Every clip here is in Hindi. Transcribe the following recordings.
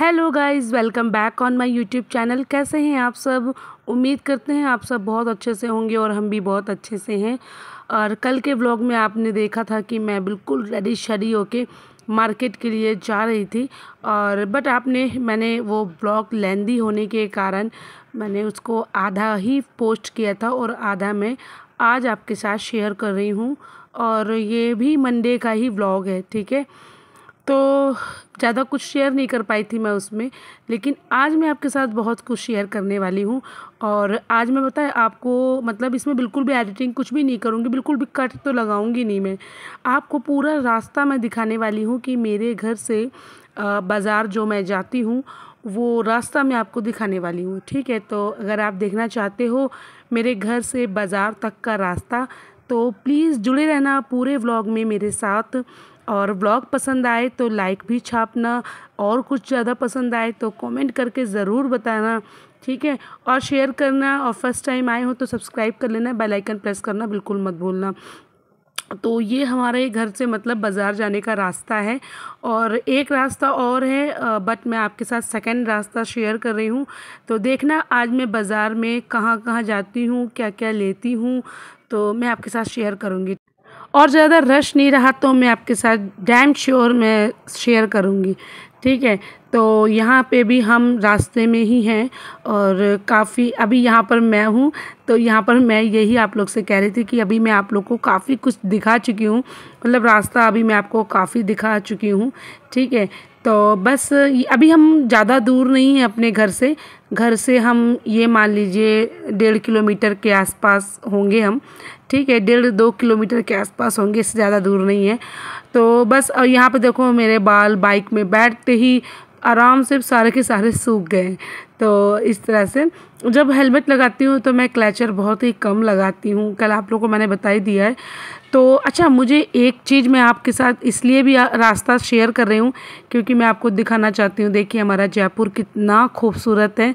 hello guys welcome back on my YouTube channel कैसे हैं आप सब उम्मीद करते हैं आप सब बहुत अच्छे से होंगे और हम भी बहुत अच्छे से हैं और कल के ब्लॉग में आपने देखा था कि मैं बिल्कुल रेडी शरी होके मार्केट के लिए जा रही थी और बट आपने मैंने वो ब्लॉग लेंदी होने के कारण मैंने उसको आधा ही पोस्ट किया था और आधा मैं आज आपके साथ शेयर कर रही हूँ और ये भी मंडे का ही ब्लॉग है ठीक है तो ज़्यादा कुछ शेयर नहीं कर पाई थी मैं उसमें लेकिन आज मैं आपके साथ बहुत कुछ शेयर करने वाली हूँ और आज मैं बताए आपको मतलब इसमें बिल्कुल भी एडिटिंग कुछ भी नहीं करूँगी बिल्कुल भी कट तो लगाऊँगी नहीं मैं आपको पूरा रास्ता मैं दिखाने वाली हूँ कि मेरे घर से बाज़ार जो मैं जाती हूँ वो रास्ता मैं आपको दिखाने वाली हूँ ठीक है तो अगर आप देखना चाहते हो मेरे घर से बाज़ार तक का रास्ता तो प्लीज़ जुड़े रहना पूरे व्लॉग में मेरे साथ और ब्लॉग पसंद आए तो लाइक भी छापना और कुछ ज़्यादा पसंद आए तो कमेंट करके ज़रूर बताना ठीक है और शेयर करना और फर्स्ट टाइम आए हो तो सब्सक्राइब कर लेना बेल आइकन प्रेस करना बिल्कुल मत भूलना तो ये हमारे घर से मतलब बाज़ार जाने का रास्ता है और एक रास्ता और है बट मैं आपके साथ सेकंड रास्ता शेयर कर रही हूँ तो देखना आज मैं बाज़ार में कहाँ कहाँ जाती हूँ क्या क्या लेती हूँ तो मैं आपके साथ शेयर करूँगी और ज़्यादा रश नहीं रहा तो मैं आपके साथ डैम श्योर मैं शेयर करूँगी ठीक है तो यहाँ पे भी हम रास्ते में ही हैं और काफ़ी अभी यहाँ पर मैं हूँ तो यहाँ पर मैं यही आप लोग से कह रही थी कि अभी मैं आप लोग को काफ़ी कुछ दिखा चुकी हूँ मतलब रास्ता अभी मैं आपको काफ़ी दिखा चुकी हूँ ठीक है तो बस अभी हम ज़्यादा दूर नहीं हैं अपने घर से घर से हम ये मान लीजिए डेढ़ किलोमीटर के आसपास होंगे हम ठीक है डेढ़ दो किलोमीटर के आसपास होंगे इससे ज़्यादा दूर नहीं है तो बस और यहाँ पे देखो मेरे बाल बाइक में बैठते ही आराम से सारे के सारे सूख गए तो इस तरह से जब हेलमेट लगाती हूँ तो मैं क्लैचर बहुत ही कम लगाती हूँ कल आप लोगों को मैंने बता ही दिया है तो अच्छा मुझे एक चीज़ मैं आपके साथ इसलिए भी रास्ता शेयर कर रही हूँ क्योंकि मैं आपको दिखाना चाहती हूँ देखिए हमारा जयपुर कितना खूबसूरत है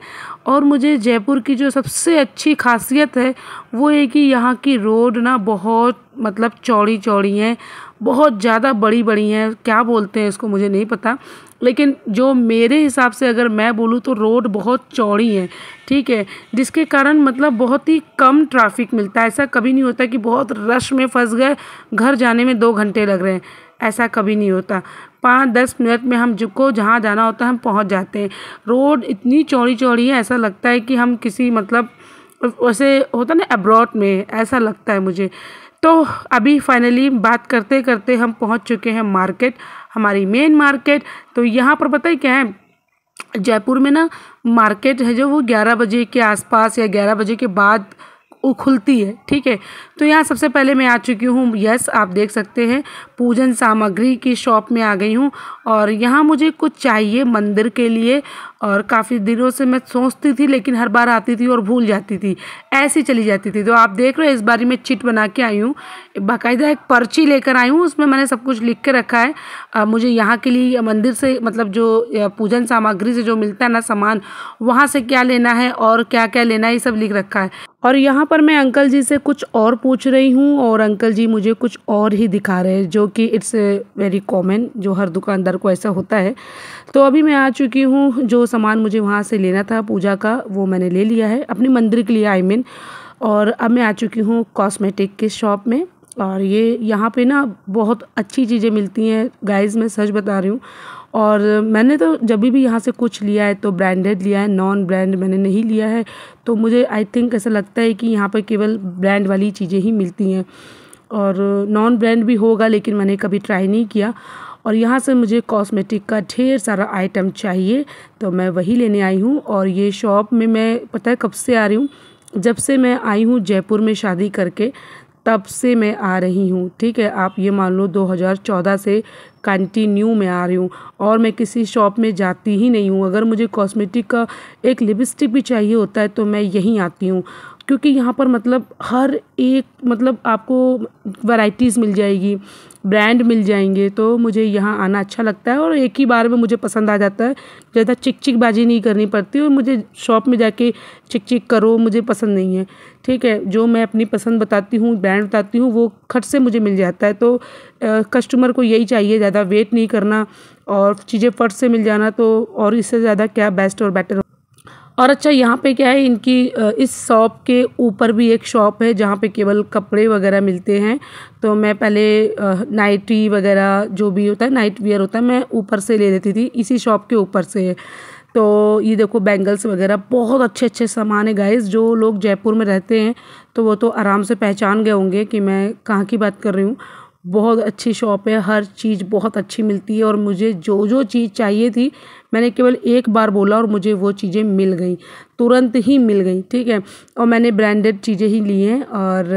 और मुझे जयपुर की जो सबसे अच्छी खासियत है वो है कि यहाँ की रोड ना बहुत मतलब चौड़ी चौड़ी हैं बहुत ज़्यादा बड़ी बड़ी हैं क्या बोलते हैं इसको मुझे नहीं पता लेकिन जो मेरे हिसाब से अगर मैं बोलूँ तो रोड बहुत चौड़ी है ठीक है जिसके कारण मतलब बहुत ही कम ट्रैफिक मिलता है ऐसा कभी नहीं होता कि बहुत रश में फंस गए घर जाने में दो घंटे लग रहे हैं ऐसा कभी नहीं होता पाँच दस मिनट में हम जिसको जहाँ जाना होता है हम पहुँच जाते हैं रोड इतनी चौड़ी चौड़ी है ऐसा लगता है कि हम किसी मतलब वैसे होता ना अब्रॉड में ऐसा लगता है मुझे तो अभी फाइनली बात करते करते हम पहुंच चुके हैं मार्केट हमारी मेन मार्केट तो यहाँ पर पता ही क्या है जयपुर में ना मार्केट है जो वो ग्यारह बजे के आसपास या ग्यारह बजे के बाद वो खुलती है ठीक है तो यहाँ सबसे पहले मैं आ चुकी हूँ यस आप देख सकते हैं पूजन सामग्री की शॉप में आ गई हूँ और यहाँ मुझे कुछ चाहिए मंदिर के लिए और काफ़ी दिनों से मैं सोचती थी लेकिन हर बार आती थी और भूल जाती थी ऐसी चली जाती थी तो आप देख रहे हो इस बारी में चिट बना के आई हूँ बाकायदा एक पर्ची लेकर आई हूँ उसमें मैंने सब कुछ लिख के रखा है आ, मुझे यहाँ के लिए मंदिर से मतलब जो पूजन सामग्री से जो मिलता है ना सामान वहाँ से क्या लेना है और क्या क्या लेना है ये सब लिख रखा है और यहाँ पर मैं अंकल जी से कुछ और पूछ रही हूँ और अंकल जी मुझे कुछ और ही दिखा रहे हैं जो कि इट्स वेरी कॉमन जो हर दुकानदार को ऐसा होता है तो अभी मैं आ चुकी हूँ जो सामान मुझे वहाँ से लेना था पूजा का वो मैंने ले लिया है अपने मंदिर के लिए आई I मीन mean, और अब मैं आ चुकी हूँ कॉस्मेटिक के शॉप में और ये यहाँ पे ना बहुत अच्छी चीज़ें मिलती हैं गाइस मैं सच बता रही हूँ और मैंने तो जब भी यहाँ से कुछ लिया है तो ब्रांडेड लिया है नॉन ब्रांड मैंने नहीं लिया है तो मुझे आई थिंक ऐसा लगता है कि यहाँ पर केवल ब्रांड वाली चीज़ें ही मिलती हैं और नॉन ब्रांड भी होगा लेकिन मैंने कभी ट्राई नहीं किया और यहाँ से मुझे कॉस्मेटिक का ढेर सारा आइटम चाहिए तो मैं वही लेने आई हूँ और ये शॉप में मैं पता है कब से आ रही हूँ जब से मैं आई हूँ जयपुर में शादी करके तब से मैं आ रही हूँ ठीक है आप ये मान लो 2014 से कंटिन्यू मैं आ रही हूँ और मैं किसी शॉप में जाती ही नहीं हूँ अगर मुझे कॉस्मेटिक का एक लिपस्टिक भी चाहिए होता है तो मैं यहीं आती हूँ क्योंकि यहाँ पर मतलब हर एक मतलब आपको वैराइटीज़ मिल जाएगी ब्रांड मिल जाएंगे तो मुझे यहाँ आना अच्छा लगता है और एक ही बार में मुझे पसंद आ जाता है ज़्यादा चिक चिक बाजी नहीं करनी पड़ती और मुझे शॉप में जाके चिक चिक करो मुझे पसंद नहीं है ठीक है जो मैं अपनी पसंद बताती हूँ ब्रांड बताती हूँ वो खट से मुझे मिल जाता है तो कस्टमर को यही चाहिए ज़्यादा वेट नहीं करना और चीज़ें फट से मिल जाना तो और इससे ज़्यादा क्या बेस्ट और बेटर और अच्छा यहाँ पे क्या है इनकी इस शॉप के ऊपर भी एक शॉप है जहाँ पे केवल कपड़े वगैरह मिलते हैं तो मैं पहले नाइटी वगैरह जो भी होता है नाइट वियर होता है मैं ऊपर से ले लेती थी इसी शॉप के ऊपर से तो ये देखो बैंगल्स वगैरह बहुत अच्छे अच्छे सामान है गाइस जो लोग जयपुर में रहते हैं तो वो तो आराम से पहचान गए होंगे कि मैं कहाँ की बात कर रही हूँ बहुत अच्छी शॉप है हर चीज़ बहुत अच्छी मिलती है और मुझे जो जो चीज़ चाहिए थी मैंने केवल एक बार बोला और मुझे वो चीज़ें मिल गई तुरंत ही मिल गई ठीक है और मैंने ब्रांडेड चीज़ें ही ली हैं और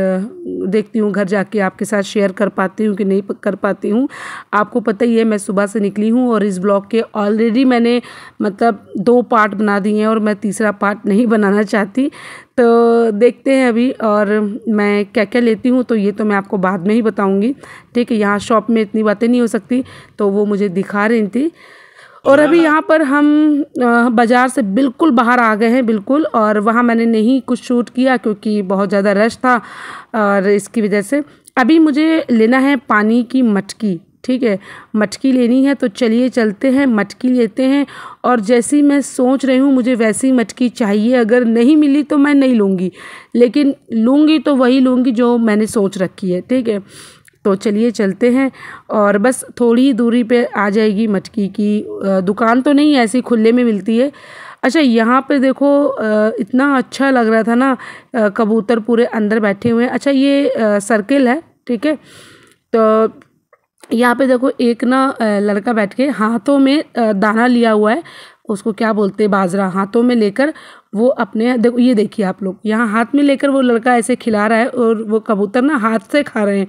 देखती हूँ घर जाके आपके साथ शेयर कर पाती हूँ कि नहीं कर पाती हूँ आपको पता ही है मैं सुबह से निकली हूँ और इस ब्लॉग के ऑलरेडी मैंने मतलब दो पार्ट बना दिए हैं और मैं तीसरा पार्ट नहीं बनाना चाहती तो देखते हैं अभी और मैं क्या क्या लेती हूँ तो ये तो मैं आपको बाद में ही बताऊँगी ठीक है यहाँ शॉप में इतनी बातें नहीं हो सकती तो वो मुझे दिखा रही थी और अभी यहाँ पर हम बाज़ार से बिल्कुल बाहर आ गए हैं बिल्कुल और वहाँ मैंने नहीं कुछ शूट किया क्योंकि बहुत ज़्यादा रश था और इसकी वजह से अभी मुझे लेना है पानी की मटकी ठीक है मटकी लेनी है तो चलिए चलते हैं मटकी लेते हैं और जैसी मैं सोच रही हूँ मुझे वैसी मटकी चाहिए अगर नहीं मिली तो मैं नहीं लूँगी लेकिन लूँगी तो वही लूँगी जो मैंने सोच रखी है ठीक है तो चलिए चलते हैं और बस थोड़ी दूरी पे आ जाएगी मटकी की दुकान तो नहीं ऐसी खुले में मिलती है अच्छा यहाँ पे देखो इतना अच्छा लग रहा था ना कबूतर पूरे अंदर बैठे हुए हैं अच्छा ये सर्किल है ठीक है तो यहाँ पे देखो एक ना लड़का बैठ के हाथों में दाना लिया हुआ है उसको क्या बोलते हैं बाजरा हाथों में लेकर वो अपने देखो ये देखिए आप लोग यहाँ हाथ में लेकर वो लड़का ऐसे खिला रहा है और वो कबूतर ना हाथ से खा रहे हैं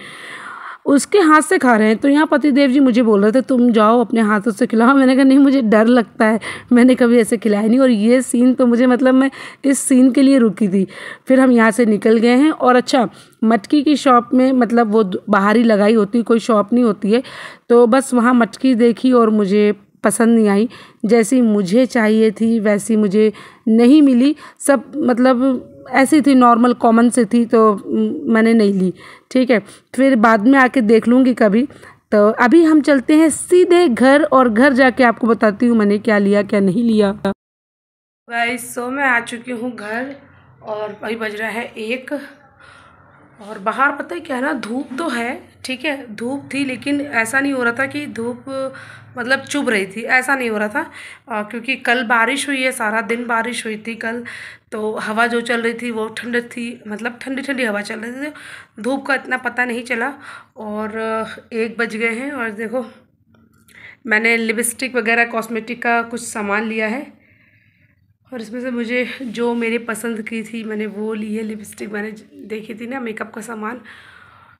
उसके हाथ से खा रहे हैं तो यहाँ पतिदेव जी मुझे बोल रहे थे तुम जाओ अपने हाथों से खिलाओ मैंने कहा नहीं मुझे डर लगता है मैंने कभी ऐसे खिलाया नहीं और ये सीन तो मुझे मतलब मैं इस सीन के लिए रुकी थी फिर हम यहाँ से निकल गए हैं और अच्छा मटकी की शॉप में मतलब वो बाहर ही लगाई होती कोई शॉप नहीं होती है तो बस वहाँ मटकी देखी और मुझे पसंद नहीं आई जैसी मुझे चाहिए थी वैसी मुझे नहीं मिली सब मतलब ऐसी थी नॉर्मल कॉमन से थी तो मैंने नहीं ली ठीक है फिर बाद में आके देख लूँगी कभी तो अभी हम चलते हैं सीधे घर और घर जाके आपको बताती हूँ मैंने क्या लिया क्या नहीं लिया गाइस सो मैं आ चुकी हूँ घर और अभी बज रहा है एक और बाहर पता है क्या है ना धूप तो है ठीक है धूप थी लेकिन ऐसा नहीं हो रहा था कि धूप मतलब चुभ रही थी ऐसा नहीं हो रहा था आ, क्योंकि कल बारिश हुई है सारा दिन बारिश हुई थी कल तो हवा जो चल रही थी वो ठंड थी मतलब ठंडी ठंडी हवा चल रही थी धूप का इतना पता नहीं चला और एक बज गए हैं और देखो मैंने लिपस्टिक वगैरह कॉस्मेटिक का कुछ सामान लिया है और इसमें से मुझे जो मेरे पसंद की थी मैंने वो ली है लिपस्टिक मैंने देखी थी ना मेकअप का सामान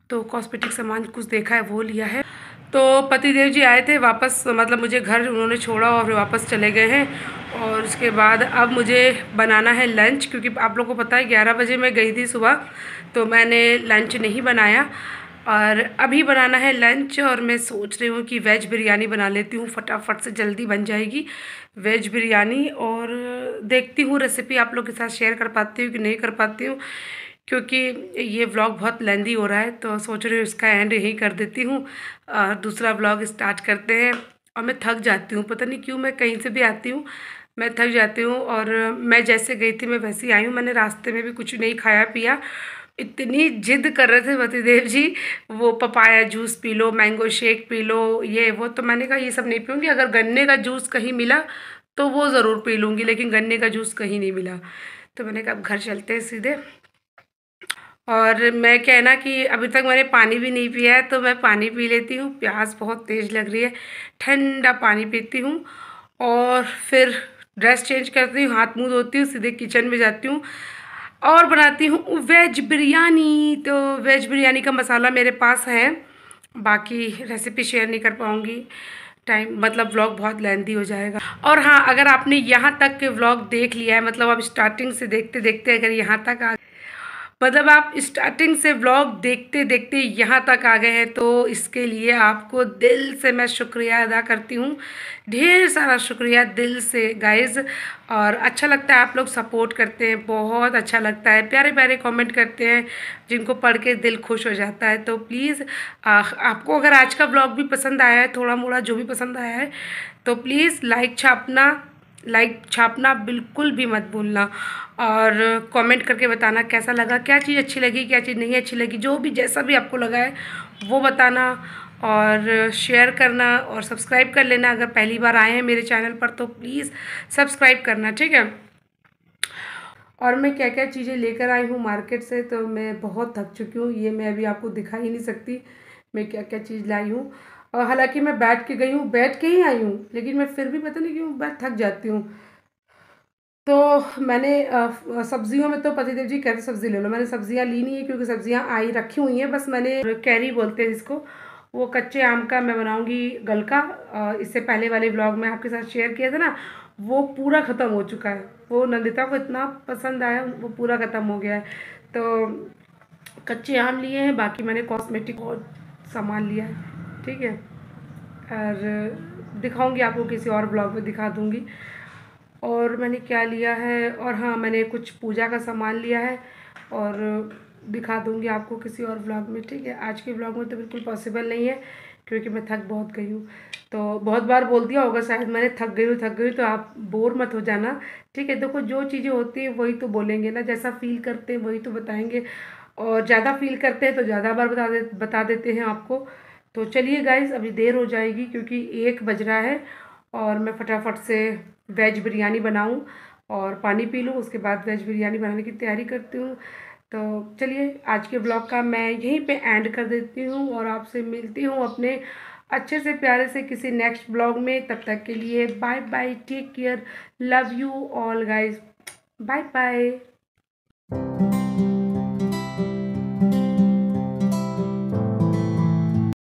तो कॉस्मेटिक सामान कुछ देखा है वो लिया है तो पति देव जी आए थे वापस मतलब मुझे घर उन्होंने छोड़ा और वापस चले गए हैं और उसके बाद अब मुझे बनाना है लंच क्योंकि आप लोगों को पता है ग्यारह बजे मैं गई थी सुबह तो मैंने लंच नहीं बनाया और अभी बनाना है लंच और मैं सोच रही हूँ कि वेज बिरयानी बना लेती हूँ फटाफट से जल्दी बन जाएगी वेज बिरयानी और देखती हूँ रेसिपी आप लोग के साथ शेयर कर पाती हूँ कि नहीं कर पाती हूँ क्योंकि ये व्लॉग बहुत लेंदी हो रहा है तो सोच रही हूँ इसका एंड यही कर देती हूँ और दूसरा ब्लॉग स्टार्ट करते हैं और मैं थक जाती हूँ पता नहीं क्यों मैं कहीं से भी आती हूँ मैं थक जाती हूँ और मैं जैसे गई थी मैं वैसे ही आई हूँ मैंने रास्ते में भी कुछ नहीं खाया पिया इतनी जिद कर रहे थे भतीदेव जी वो पपाया जूस पी लो मैंगो शेक पी लो ये वो तो मैंने कहा ये सब नहीं पीऊँगी अगर गन्ने का जूस कहीं मिला तो वो ज़रूर पी लूँगी लेकिन गन्ने का जूस कहीं नहीं मिला तो मैंने कहा अब घर चलते हैं सीधे और मैं क्या है ना कि अभी तक मैंने पानी भी नहीं पिया है तो मैं पानी पी लेती हूँ प्यास बहुत तेज़ लग रही है ठंडा पानी पीती हूँ और फिर ड्रेस चेंज करती हूँ हाथ मुँह धोती हूँ सीधे किचन में जाती हूँ और बनाती हूँ वेज बिरयानी तो वेज बिरयानी का मसाला मेरे पास है बाकी रेसिपी शेयर नहीं कर पाऊँगी टाइम मतलब व्लॉग बहुत लेंदी हो जाएगा और हाँ अगर आपने यहाँ तक के व्लॉग देख लिया है मतलब आप स्टार्टिंग से देखते देखते अगर यहाँ तक आ मतलब आप स्टार्टिंग से व्लॉग देखते देखते यहाँ तक आ गए हैं तो इसके लिए आपको दिल से मैं शुक्रिया अदा करती हूँ ढेर सारा शुक्रिया दिल से गाइज़ और अच्छा लगता है आप लोग सपोर्ट करते हैं बहुत अच्छा लगता है प्यारे प्यारे कमेंट करते हैं जिनको पढ़ के दिल खुश हो जाता है तो प्लीज़ आपको अगर आज का ब्लॉग भी पसंद आया है थोड़ा मोड़ा जो भी पसंद आया है तो प्लीज़ लाइक छापना लाइक छापना बिल्कुल भी मत भूलना और कमेंट करके बताना कैसा लगा क्या चीज़ अच्छी लगी क्या चीज़ नहीं अच्छी लगी जो भी जैसा भी आपको लगा है वो बताना और शेयर करना और सब्सक्राइब कर लेना अगर पहली बार आए हैं मेरे चैनल पर तो प्लीज़ सब्सक्राइब करना ठीक है और मैं क्या क्या चीज़ें लेकर आई हूँ मार्केट से तो मैं बहुत थक चुकी हूँ ये मैं अभी आपको दिखा ही नहीं सकती मैं क्या क्या चीज़ लाई हूँ और हालांकि मैं बैठ के गई हूँ बैठ के ही आई हूँ लेकिन मैं फिर भी पता नहीं क्यों मैं थक जाती हूँ तो मैंने सब्जियों में तो पतिदेव जी कहते सब्ज़ी ले लो मैंने सब्ज़ियाँ ली नहीं है क्योंकि सब्ज़ियाँ आई रखी हुई हैं बस मैंने कैरी बोलते हैं जिसको वो कच्चे आम का मैं बनाऊंगी गलका इससे पहले वाले ब्लॉग में आपके साथ शेयर किया था ना वो पूरा ख़त्म हो चुका है वो नंदिता को इतना पसंद आया वो पूरा ख़त्म हो गया है तो कच्चे आम लिए हैं बाकी मैंने कॉस्मेटिक और सामान लिया है ठीक है और दिखाऊंगी आपको किसी और ब्लॉग में दिखा दूंगी और मैंने क्या लिया है और हाँ मैंने कुछ पूजा का सामान लिया है और दिखा दूंगी आपको किसी और ब्लॉग में ठीक है आज के ब्लॉग में तो बिल्कुल पॉसिबल नहीं है क्योंकि मैं थक बहुत गई हूँ तो बहुत बार बोल दिया होगा शायद मैंने थक गई हूँ थक गई तो आप बोर मत हो जाना ठीक है देखो तो जो चीज़ें होती हैं वही तो बोलेंगे ना जैसा फील करते हैं वही तो बताएंगे और ज़्यादा फील करते हैं तो ज़्यादा बार बता दे बता देते हैं आपको तो चलिए गाइस अभी देर हो जाएगी क्योंकि एक बज रहा है और मैं फटाफट से वेज बिरयानी बनाऊं और पानी पी लूँ उसके बाद वेज बिरयानी बनाने की तैयारी करती हूँ तो चलिए आज के ब्लॉग का मैं यहीं पे एंड कर देती हूँ और आपसे मिलती हूँ अपने अच्छे से प्यारे से किसी नेक्स्ट ब्लॉग में तब तक के लिए bye bye take care love you all guys bye bye